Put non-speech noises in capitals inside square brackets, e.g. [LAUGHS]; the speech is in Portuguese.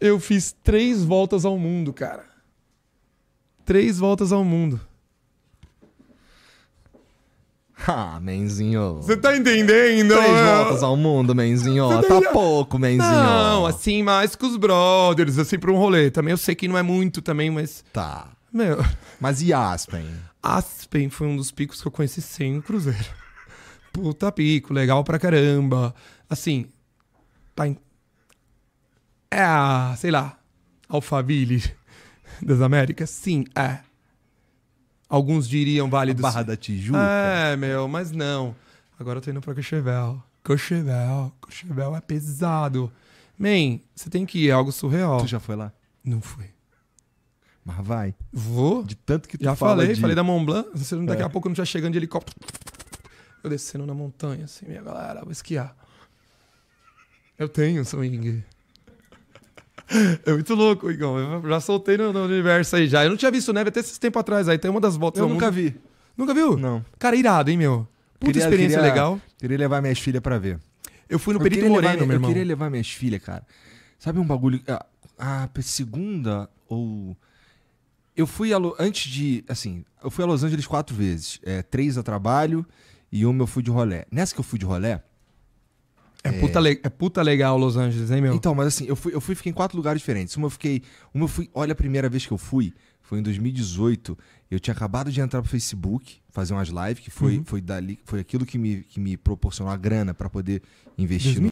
eu fiz três voltas ao mundo, cara. Três voltas ao mundo. Ah, menzinho. Você tá entendendo? Três eu... voltas ao mundo, menzinho. Tá, tá pouco, menzinho. Não, assim, mais com os brothers, assim, pra um rolê. Também eu sei que não é muito também, mas. Tá. Meu. Mas e Aspen? Aspen foi um dos picos que eu conheci sem o Cruzeiro. Puta pico, legal pra caramba. Assim, tá em é a, sei lá, Alphaville das Américas? Sim, é. Alguns diriam Vale do Barra da Tijuca. É, meu, mas não. Agora eu tô indo pra Cochevel. Cochevel, Cochevel é pesado. Man, você tem que ir, é algo surreal. Tu já foi lá? Não fui. Mas vai. Vou. De tanto que tu Já falei, de... falei da Mont Blanc. Daqui é. a pouco não já tá chegando de helicóptero. Eu descendo na montanha, assim, minha galera, vou esquiar. Eu tenho swing. [LAUGHS] É muito louco, Igão. Eu já soltei no, no, universo aí já. Eu não tinha visto neve até esses tempo atrás. Aí tem uma das voltas. Eu nunca mundo... vi. Nunca viu? Não. Cara, irado, hein, meu? Puta queria, experiência queria, legal. Queria levar minhas filhas para ver. Eu fui no eu Perito Moreno, levar, meu irmão. Eu queria levar minhas filhas, cara. Sabe um bagulho. A, ah, a ah, segunda ou. Eu fui a, antes de. Assim, eu fui a Los Angeles quatro vezes. É, três a trabalho e uma eu fui de rolé. Nessa que eu fui de rolé, é, puta, é puta legal Los Angeles, hein, meu? Então, mas assim, eu fui, eu fui fiquei em quatro lugares diferentes. Uma eu fiquei. Uma eu fui. Olha, a primeira vez que eu fui foi em 2018. Eu tinha acabado de entrar pro Facebook, fazer umas lives, que foi, uhum. foi, dali, foi aquilo que me, que me proporcionou a grana para poder investir 2000?